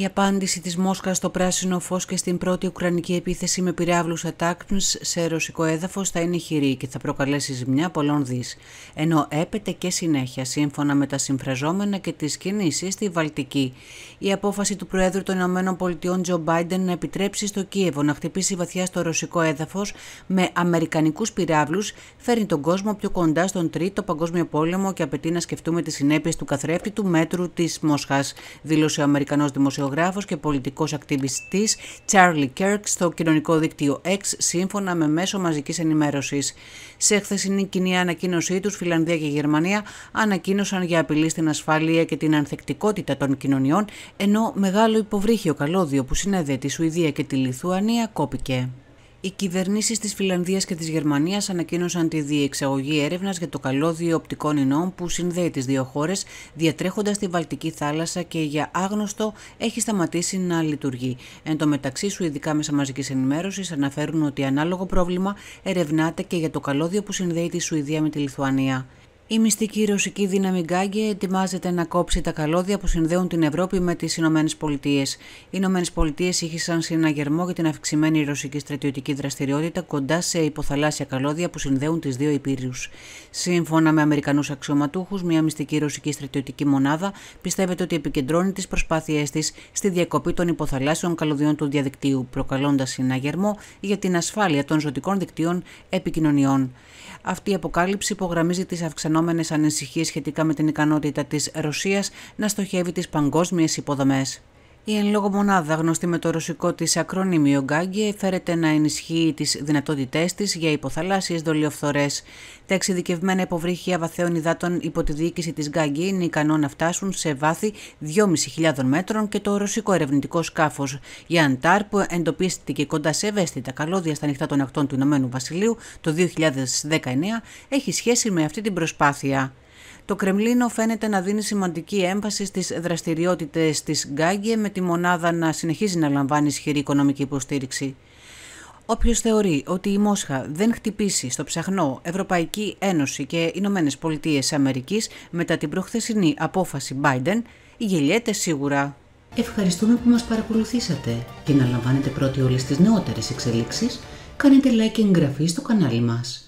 Η απάντηση της Μόσχας στο πράσινο φως και στην πρώτη ουκρανική επίθεση με πυράβλους ατάκπνς σε ρωσικό έδαφος θα είναι χειρή και θα προκαλέσει ζημιά πολλών δις, ενώ έπεται και συνέχεια σύμφωνα με τα συμφραζόμενα και τις κινήσεις στη Βαλτική. Η απόφαση του Προέδρου των ΗΠΑ Τζο Μπάιντεν να επιτρέψει στο Κίεβο να χτυπήσει βαθιά στο ρωσικό έδαφος με αμερικανικούς πυράβλους φέρνει τον κόσμο πιο κοντά στον Τρίτο Παγκόσμιο Πόλεμο και απαιτεί να σκεφτούμε τις συνέπειες του καθρέφτη του μέτρου της Μόσχας, δήλωσε ο Αμερικανός δημοσιογράφος και πολιτικός ακτιβιστής Charlie Kirk στο κοινωνικό δίκτυο X σύμφωνα με μέσο μαζικής ενημέρωσης. Σε χθεσινή κοινή ανακοίνωσή τους, Φιλανδία και Γερμανία ανακοίνωσαν για απειλή στην ασφάλεια και την ανθεκτικότητα των κοινωνιών, ενώ μεγάλο υποβρύχιο καλώδιο που συνέδε τη Σουηδία και τη Λιθουανία κόπηκε. Οι κυβερνήσεις της Φιλανδίας και της Γερμανίας ανακοίνωσαν τη διεξαγωγή έρευνας για το καλώδιο οπτικών ινών που συνδέει τις δύο χώρες, διατρέχοντας τη Βαλτική θάλασσα και για άγνωστο έχει σταματήσει να λειτουργεί. Εν τω μεταξύ, σου ειδικά μέσα μαζικής ενημέρωσης αναφέρουν ότι ανάλογο πρόβλημα ερευνάται και για το καλώδιο που συνδέει τη Σουηδία με τη Λιθουανία. Η μυστική ρωσική δύναμη Γκάγκε ετοιμάζεται να κόψει τα καλώδια που συνδέουν την Ευρώπη με τις Ηνωμένες Πολιτείες. Οι Ηνωμένες Πολιτείες ήχησαν συναγερμό για την αυξημένη ρωσική στρατιωτική δραστηριότητα κοντά σε υποθαλάσσια καλώδια που συνδέουν τις δύο υπήρους. Σύμφωνα με Αμερικανούς αξιωματούχους, μια μυστική ρωσική στρατιωτική μονάδα πιστεύεται ότι επικεντρώνει τις προσπάθειές της στη διακοπή των υποθαλάσσιων καλωδιών του διαδικτύου, προκαλώντας συναγερμό για την ασφάλεια των ζωτικών δικτύων επικοινωνιών. Αυτή η αποκάλυψη υπογραμμίζει τις αυξανόμενες ανησυχίες σχετικά με την ικανότητα της Ρωσίας να στοχεύει τις παγκόσμιες υποδομές. Η εν λόγω μονάδα, γνωστή με το ρωσικό της ακρονίμιο Γκάγκε, φέρεται να ενισχύει τις δυνατότητές της για υποθαλάσσιες δολιοφθορές. Τα εξειδικευμένα υποβρύχια βαθέων υδάτων υπό τη διοίκηση της Γκάγκη είναι ικανό να φτάσουν σε βάθη 2.500 μέτρων και το ρωσικό ερευνητικό Η Αντάρ που εντοπίστηκε κοντά σε ευαίσθητα καλώδια στα νυχτά των ακτών του Ηνωμένου Βασιλείου το 2019, έχει σχέση με αυτή την προσπάθεια. Το Κρεμλίνο φαίνεται να δίνει σημαντική έμφαση στις δραστηριότητες της Γκάγκε, με τη μονάδα να συνεχίζει να λαμβάνει ισχυρή οικονομική υποστήριξη. Όποιος θεωρεί ότι η Μόσχα δεν χτυπήσει στο ψαχνό Ευρωπαϊκή Ένωση και Ηνωμένες Πολιτείες Αμερικής μετά την προχθεσινή απόφαση Biden, γελιέται σίγουρα. Ευχαριστούμε που μας παρακολουθήσατε και να λαμβάνετε πρώτοι όλες τις νεότερες εξελίξεις, κάνετε like και εγγραφή στο κανάλι μας.